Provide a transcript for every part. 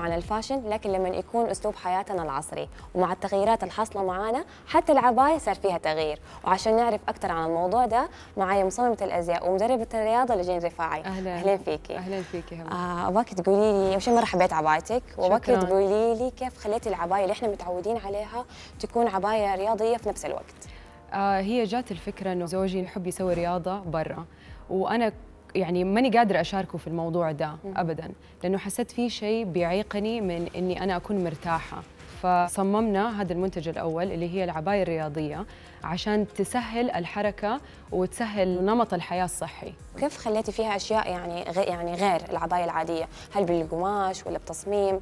على الفاشن لكن لما يكون اسلوب حياتنا العصري ومع التغييرات الحاصله معانا حتى العبايه صار فيها تغيير وعشان نعرف اكثر عن الموضوع ده معي مصممه الازياء ومدربه الرياضه لجين رفاعي اهلا اهلا فيكي اهلا فيكي آه تقولي لي اول شيء ما حبيت عبايتك واباكي تقولي لي كيف خليتي العبايه اللي احنا متعودين عليها تكون عبايه رياضيه في نفس الوقت آه هي جات الفكره انه زوجي يحب يسوي رياضه برا وانا يعني ماني قادرة أشاركه في الموضوع ده أبدا لأنه حسيت فيه شيء بيعيقني من إني أنا أكون مرتاحة فصممنا هذا المنتج الأول اللي هي العباية الرياضية عشان تسهل الحركة وتسهل نمط الحياة الصحي كيف خليتي فيها أشياء يعني غير يعني غير العباية العادية هل بالقماش ولا بتصميم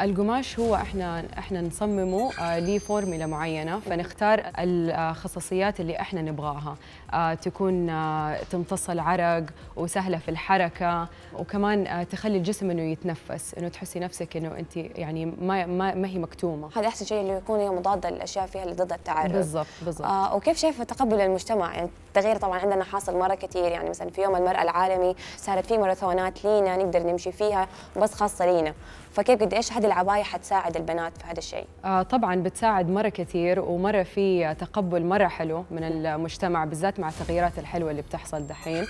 القماش هو احنا احنا نصممه آه، لفورميلا فورميلا معينه فنختار الخصوصيات اللي احنا نبغاها آه، تكون آه، تمتص العرق وسهله في الحركه وكمان تخلي الجسم انه يتنفس انه تحسي نفسك انه انت يعني ما ما, ما هي مكتومه هذا احسن شيء انه يكون هي مضاده للاشياء فيها اللي ضد التعرق بالضبط بالضبط آه وكيف شايفه تقبل المجتمع يعني التغيير طبعا عندنا حاصل مره كثير يعني مثلا في يوم المراه العالمي صارت في ماراثونات لينا نقدر نمشي فيها بس خاصه لينا فكيف قد ايش هذا العبايه حتساعد البنات في هذا الشيء آه طبعا بتساعد مره كثير ومره في تقبل مره حلو من المجتمع بالذات مع التغييرات الحلوه اللي بتحصل دحين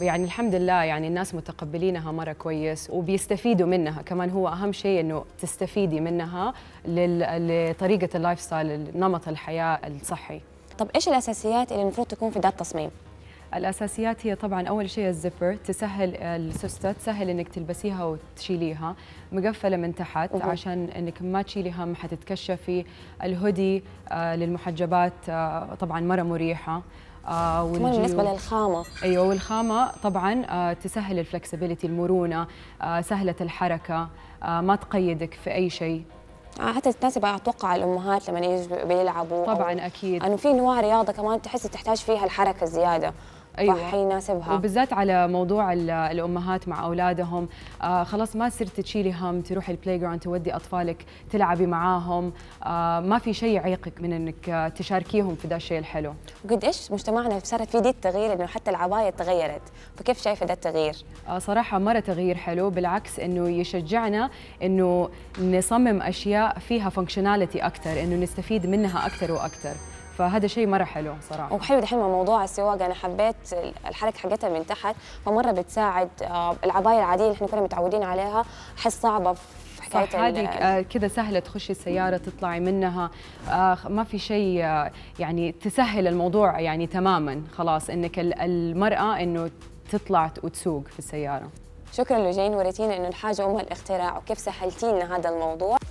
يعني الحمد لله يعني الناس متقبلينها مرة كويس وبيستفيدوا منها كمان هو أهم شيء أنه تستفيدي منها لطريقة اللايف ستايل نمط الحياة الصحي طب إيش الأساسيات اللي المفروض تكون في ده التصميم؟ الاساسيات هي طبعا اول شيء الزفر تسهل السوسته تسهل انك تلبسيها وتشيليها مقفله من تحت أوه. عشان انك ما تشيلي هم حتتكشفي الهودي آه للمحجبات آه طبعا مره مريحه آه بالنسبه للخامه ايوه والخامه طبعا آه تسهل الفلكسبيليتي المرونه آه سهله الحركه آه ما تقيدك في اي شيء آه، حتى تناسب اتوقع الامهات لما يجوا بيلعبوا طبعا اكيد انه في انواع رياضه كمان تحس تحتاج فيها الحركه زياده أيوة. فحيناسبها وبالذات على موضوع الامهات مع اولادهم آه خلاص ما صرت تشيلي هم تروحي البلاي جراوند تودي اطفالك تلعبي معاهم آه ما في شيء يعيقك من انك آه، تشاركيهم في ذا الشيء الحلو وقد ايش مجتمعنا صارت في دي التغيير انه حتى العبايه تغيرت فكيف شايفه ذا التغيير آه صراحه مره تغيير حلو بالعكس انه يشجعنا انه نصمم اشياء فيها فانكشناليتي اكثر انه نستفيد منها اكثر واكثر فهذا شيء مره حلو صراحه وحلو دحين موضوع السواقه انا حبيت الحركه حقتها من تحت فمره بتساعد آه، العبايه العاديه اللي احنا كنا متعودين عليها احس صعبه في حكايه هذه آه، كذا سهله تخشي السياره تطلعي منها آه، ما في شيء يعني تسهل الموضوع يعني تماما خلاص انك المراه انه تطلع وتسوق في السياره شكرا لجين وريتينا انه الحاجه ام الاختراع وكيف سهلتي لنا هذا الموضوع